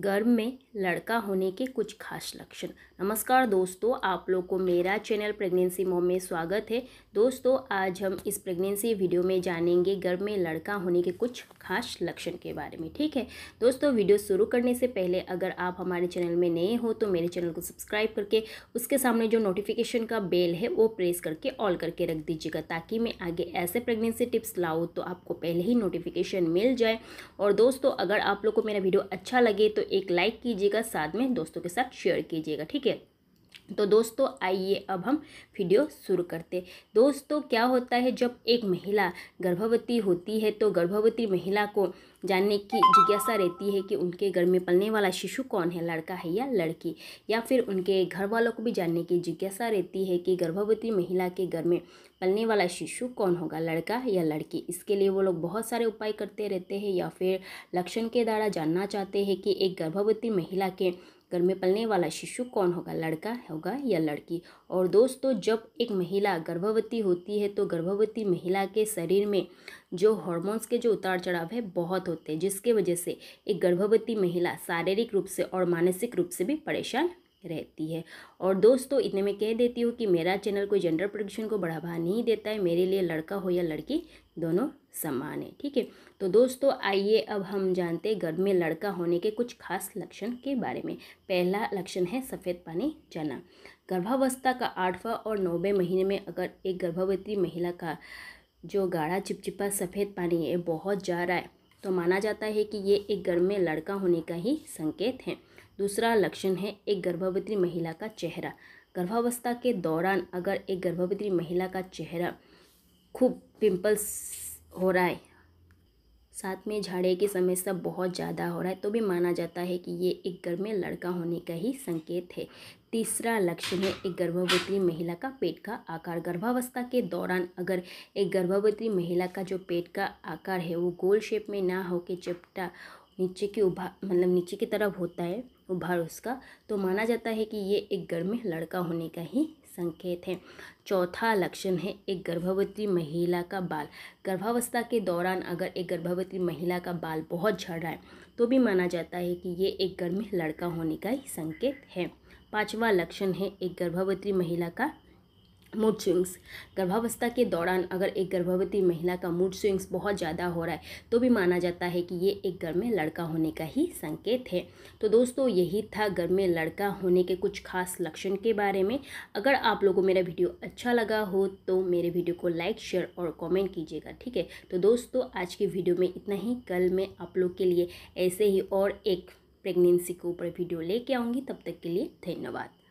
गर्भ में लड़का होने के कुछ खास लक्षण नमस्कार दोस्तों आप लोग को मेरा चैनल प्रेगनेंसी मोम में स्वागत है दोस्तों आज हम इस प्रेगनेंसी वीडियो में जानेंगे गर्भ में लड़का होने के कुछ खास लक्षण के बारे में ठीक है दोस्तों वीडियो शुरू करने से पहले अगर आप हमारे चैनल में नए हो तो मेरे चैनल को सब्सक्राइब करके उसके सामने जो नोटिफिकेशन का बेल है वो प्रेस करके ऑल करके रख दीजिएगा ताकि मैं आगे ऐसे प्रेगनेंसी टिप्स लाऊँ तो आपको पहले ही नोटिफिकेशन मिल जाए और दोस्तों अगर आप लोग को मेरा वीडियो अच्छा लगे तो एक लाइक कीजिएगा साथ में दोस्तों के साथ शेयर कीजिएगा ठीक है तो दोस्तों आइए अब हम वीडियो शुरू करते दोस्तों क्या होता है जब एक महिला गर्भवती होती है तो गर्भवती महिला को जानने की जिज्ञासा रहती है कि उनके घर में पलने वाला शिशु कौन है लड़का है या लड़की या फिर उनके घर वालों को भी जानने की जिज्ञासा रहती है कि गर्भवती महिला के घर में पलने वाला शिशु कौन होगा लड़का या लड़की इसके लिए वो लोग बहुत सारे उपाय करते रहते हैं या फिर लक्षण के द्वारा जानना चाहते हैं कि एक गर्भवती महिला के घर में पलने वाला शिशु कौन होगा लड़का होगा या लड़की और दोस्तों जब एक महिला गर्भवती होती है तो गर्भवती महिला के शरीर में जो हॉर्मोन्स के जो उतार चढ़ाव है बहुत होते हैं जिसके वजह से एक गर्भवती महिला शारीरिक रूप से और मानसिक रूप से भी परेशान रहती है और दोस्तों इतने में कह देती हूँ कि मेरा चैनल कोई जेंडर प्रोडक्शन को बढ़ावा नहीं देता है मेरे लिए लड़का हो या लड़की दोनों समान है ठीक है तो दोस्तों आइए अब हम जानते हैं गर्भ में लड़का होने के कुछ खास लक्षण के बारे में पहला लक्षण है सफ़ेद पानी जाना गर्भावस्था का आठवां और नौवें महीने में अगर एक गर्भवती महिला का जो गाढ़ा चिपचिपा सफ़ेद पानी है बहुत जा रहा है तो माना जाता है कि ये एक गर्भ में लड़का होने का ही संकेत है दूसरा लक्षण है एक गर्भवती महिला का चेहरा गर्भावस्था के दौरान अगर एक गर्भवती महिला का चेहरा खूब पिंपल्स हो रहा है साथ में झाड़े की समस्या बहुत ज़्यादा हो रहा है तो भी माना जाता है कि ये एक घर में लड़का होने का ही संकेत है तीसरा लक्षण है एक गर्भवती महिला का पेट का आकार गर्भावस्था के दौरान अगर एक गर्भवती महिला का जो पेट का आकार है वो गोल शेप में ना के चपटा नीचे की उभार मतलब नीचे की तरफ होता है उभार उसका तो माना जाता है कि ये एक घर में लड़का होने का ही संकेत है चौथा लक्षण है एक गर्भवती महिला का बाल गर्भावस्था के दौरान अगर एक गर्भवती महिला का बाल बहुत झड़ रहा है तो भी माना जाता है कि ये एक गर्भ लड़का होने का ही संकेत है पांचवा लक्षण है एक गर्भवती महिला का मूड स्विंग्स गर्भावस्था के दौरान अगर एक गर्भवती महिला का मूड स्विंग्स बहुत ज़्यादा हो रहा है तो भी माना जाता है कि ये एक घर में लड़का होने का ही संकेत है तो दोस्तों यही था घर में लड़का होने के कुछ खास लक्षण के बारे में अगर आप लोगों को मेरा वीडियो अच्छा लगा हो तो मेरे वीडियो को लाइक शेयर और कॉमेंट कीजिएगा ठीक है तो दोस्तों आज के वीडियो में इतना ही कल मैं आप लोग के लिए ऐसे ही और एक प्रेगनेंसी के ऊपर वीडियो लेके आऊँगी तब तक के लिए धन्यवाद